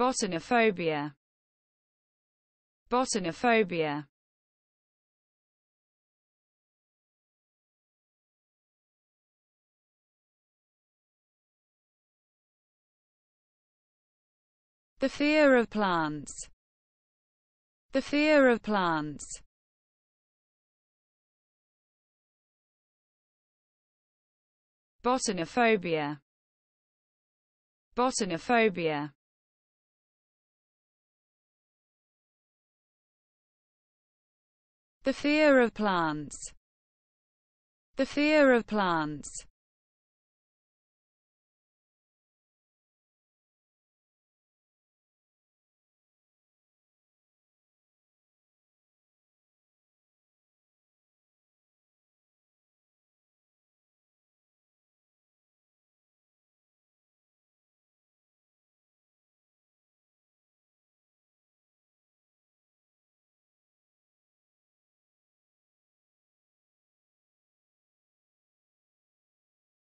Botanophobia. Botanophobia. The fear of plants. The fear of plants. Botanophobia. Botanophobia. The fear of plants. The fear of plants.